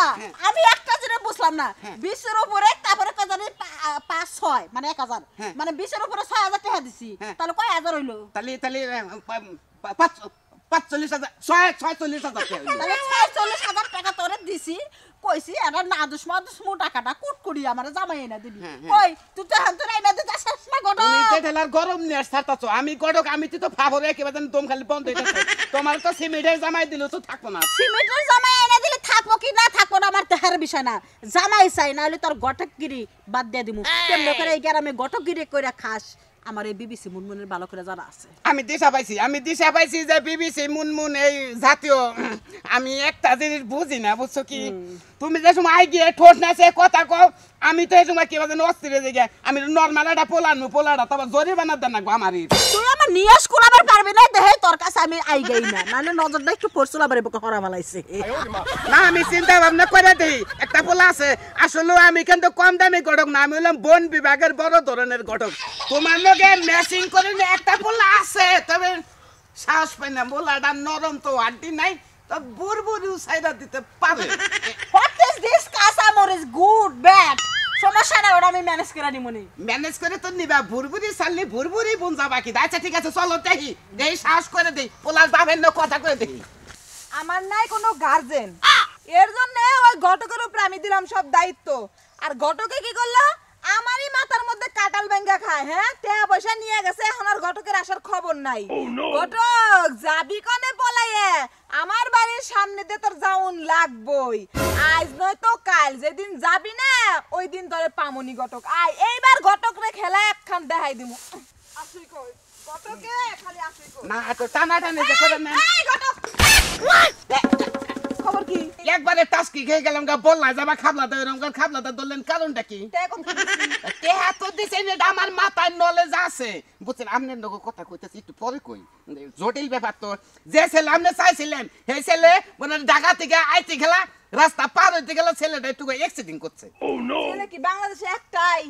কথা হ্যাঁ। আমি এক জিনিস বুঝলাম না হ্যাঁ। বিশের উপরে তারপরে কাজারে পাঁচ ছয় মানে এক হাজার হ্যাঁ। মানে বিশের উপরে ছয় হাজার টাকা দিছি তাহলে কয় হাজার হইলো তাহলে তাহলে পাঁচ টাকাটা কুট করি জামাই এনে দিবি তো হান তোরা এনে দিতে আসিস না গড় আমি গড়ক আমি তো ফাবরে একেবারে দম খালি বন্ধ হইতাছে তোমার তো সিমেন্টের জামাই দিলো তো থাকবো না সিমেন্টের জামাই এনে দিলে থাকবো কি না থাকবো বিষয় না জামাই চাই না হলে তোর গটকগিরি বাদ দিয়ে দিব লোকের করে এই গ্রামে গটকগিরি করে খাস আমার এই বিবিসি মুনমুনের ভালো করে জানা আছে আমি দিশা পাইছি আমি দিশা পাইছি যে বিবিসি মুনমুন এই জাতীয় আমি একটা জিনিস বুঝি না বুঝছো কি তুমি যে সময় আই গিয়ে ঠোঁস না সে কথা কও আমি তো এই সময় কি বাজে অস্থির হয়ে গিয়ে আমি নর্মাল একটা পোলানো পোলাটা তারপর জরি বানার না গো আমার তুই আমার নিয়াস করাবার পারবি না দেহে তোর কাছে আমি আই গেই না নালে নজরটা একটু পড়ছিল আবার এবারে হরা ভালাইছে না আমি চিন্তা ভাবনা করে দেই একটা পোলা আছে আসলে আমি কিন্তু কম দামি ঘটক না আমি হলাম বন বিভাগের বড় ধরনের ঘটক তোমার করে একটা পোলা আছে তবে সাহস পাই না বোলাটা নরম তো আড্ডি নাই তো দিতে what is this good bad সমস্যা না আমি ম্যানেজ করে নিব নি ম্যানেজ করে তো নিবা ভুরভুরি সালনি ভুরভুরি বোন যাবা কি আচ্ছা ঠিক আছে চলো দেখি দেই সাহস করে দেই পোলার যাবেন না কথা করে দেখি আমার নাই কোনো গার্জেন এর জন্য ওই ঘটকের উপর আমি দিলাম সব দায়িত্ব আর ঘটকে কি করলো মধ্যে কাটাল ব্যাঙ্গা খায় হ্যাঁ তে পয়সা নিয়ে গেছে এখন আর ঘটকের আসার খবর নাই oh, ঘটক যাবি কনে পলাইয়ে আমার বাড়ির সামনে দিয়ে তোর যাউন লাগবই আজ নয় তো কাল যেদিন যাবি না ওই দিন তোর পামনি ঘটক আয় এইবার ঘটক রে খেলা একখান দেখাই দিমু আসুই কই ঘটকে খালি আসুই কই না এত টানা টানে করে না এই ঘটক কি একবারে খেয়ে গেলাম গা যাবা খাবলা তো এরকম খাবলা তো কারণটা কি আমার মাথায় নলেজ আছে বুঝছেন আপনার কথা কইতেছি একটু পরে কই জটিল ব্যাপার তো যে ছেলে আপনি চাইছিলেন সেই ছেলে মানে ঢাকা থেকে আইতে খেলা রাস্তা পার হইতে গেলে ছেলেটা একটু এক্সিডেন্ট করছে oh, ছেলে কি বাংলাদেশে একটাই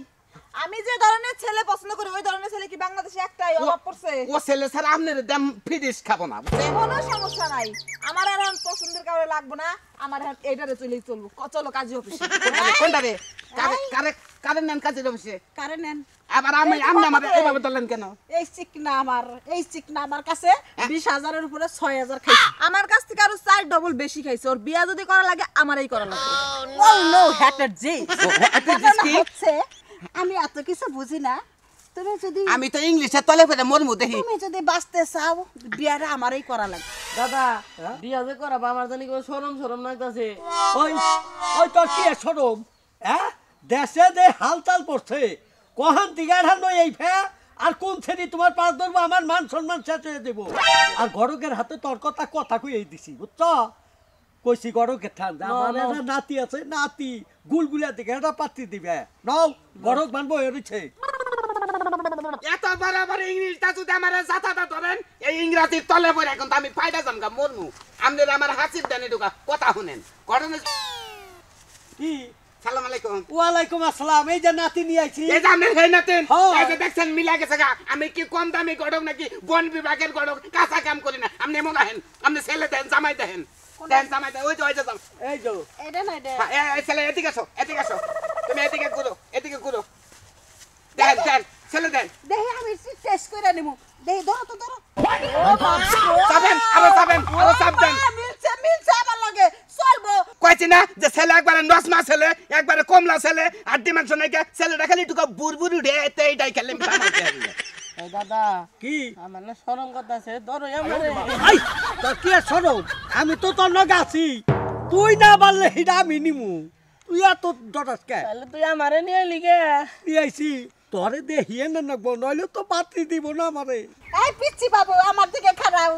আমি যে ধরনের ছেলে পছন্দ করি ওই ধরনের ছেলে কি বাংলাদেশে একটাই অভাব পড়ছে ও ছেলে স্যার আপনার দাম ফিডিস খাবো না কোনো সমস্যা নাই আমার আর পছন্দের কাউরে লাগবে না আমার এটারে চলেই চলবো চলো কাজী অফিসে কোনটা রে কারে কারে নেন কাজী অফিসে কারে নেন আবার আমি আমি আমার এইভাবে ধরলেন কেন এই চিকনা আমার এই চিকনা আমার কাছে 20000 হ্যাঁ। এর উপরে 6000 খাইছে আমার কাছ থেকে আরো চার ডবল বেশি খাইছে ওর বিয়া যদি করা লাগে আমারই করা লাগে oh, oh, ও নো হ্যাটার জি হ্যাটার জি কি আমি এত কিছু বুঝি না তুমি যদি আমি তো ইংলিশে তলে ফেলে মোর মরমু দেখি তুমি যদি বাঁচতে চাও বিয়ারে আমারই করা লাগে দাদা বিয়া যে করাবো আমার জানি কোনো সরম সরম লাগতেছে ওই ওই তোর কি সরম হ্যাঁ দেশে দে হালতাল পড়ছে কখন দিগার হান এই ফে আর কোন শ্রেণী তোমার পাঁচ ধরবো আমার মান সম্মান শেষ হয়ে দেবো আর ঘরকের হাতে তোর কথা কথা কইয়েই দিছি বুঝছো কইছি গরকে ঠান্ডা আমার নাতি আছে নাতি গুলগুলা দিকে এটা পাত্রি দিবে নাও গরক মানবো এরিছে এত বড় বড় ইংলিশ দাসুতে আমার সাতাটা ধরেন এই ইংরাজির তলে পড়ে এখন তো আমি জামগা মরমু আমার হাসির দানে ঢুকা কথা শুনেন কি এই যে নাতি নাতেন দেখছেন আমি কি কম দামি গড়ক নাকি বন বিভাগের গড়ক কাঁচা কাম করি না আপনি মনে হেন আপনি ছেলে দেন জামাই দেন দেন জামাই যে ওই যে এই যো এটা না হ্যাঁ, না যে ছেলে একবারে নসমা ছেলে একবারে কমলা ছেলে আর ডিমেনশন নাকি ছেলেটা খালি টুকা বুড়বুড়ি উঠে এইটাই খেলে দাদা কি আমার কথা আমি তো তোর লগে আছি তুই না পারলে হিডা আমি নিমু তুই আর তোর ডটাস কে তুই আমারে নিয়ে লিগে নিয়ে তোরে দেখিয়ে না নাকবো নইলে তো পাতি দিব না আমারে এই পিচ্ছি বাবু আমার দিকে খারাপ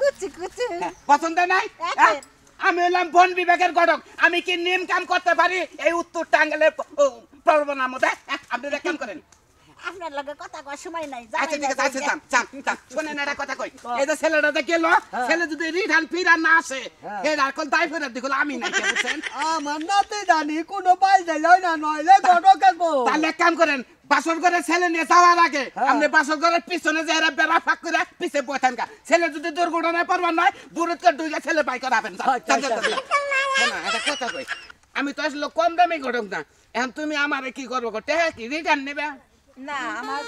হ্যাঁ, নাই হ্যাঁ, আমি বন আমি কি নিম কাম করতে পারি এই উত্তর টাঙ্গেলের প্রবণার মধ্যে হ্যাঁ, আপনি কাম করেন আপনার লগে কথা কয় সময় নাই আচ্ছা ঠিক আছে আচ্ছা, কথা কই এই যে ছেলেটা যে গেল হ্যাঁ। ছেলে যদি রিটার্ন ফিরান না আসে হ্যাঁ। আমি নাই বুঝছেন আমার জানি কোনো বাইল দিল না নইলে তাহলে কাম করেন বাসর করে ছেলে নিয়ে যাওয়ার আগে হ্যাঁ। আপনি বাসর করে পিছনে যে এরা বেড়া ফাঁক করে পিছে বসেন গা ছেলে যদি দুর্ঘটনায় পারবার নয় বুরুত করে দুইটা ছেলে বাইক আচ্ছা, আচ্ছা। কই আমি তো আসলে কম দামে ঘটক না এখন তুমি আমারে কি করবো গোটে কি রিটার্ন নেবে হ্যাঁ। হ্যাঁ।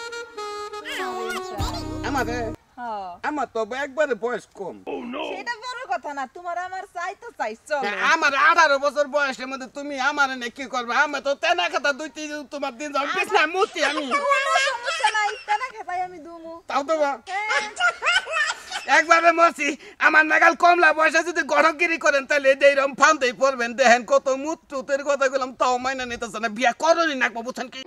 আমার তো একবারে বয়স কম oh, চাই হ্যাঁ, আমার আঠারো বছর বয়সের মধ্যে তুমি আমার কি করবে দুই তিন দিন আমি একবারে মরছি আমার নাগাল কমলা বয়সে যদি গরমগিরি করেন তাহলে এইরকম ফান্দেই পড়বেন দেখেন কত মুত্রুতের কথা বললাম তাও মাইনা নিতেছে না বিয়া করি না বুঝছেন কি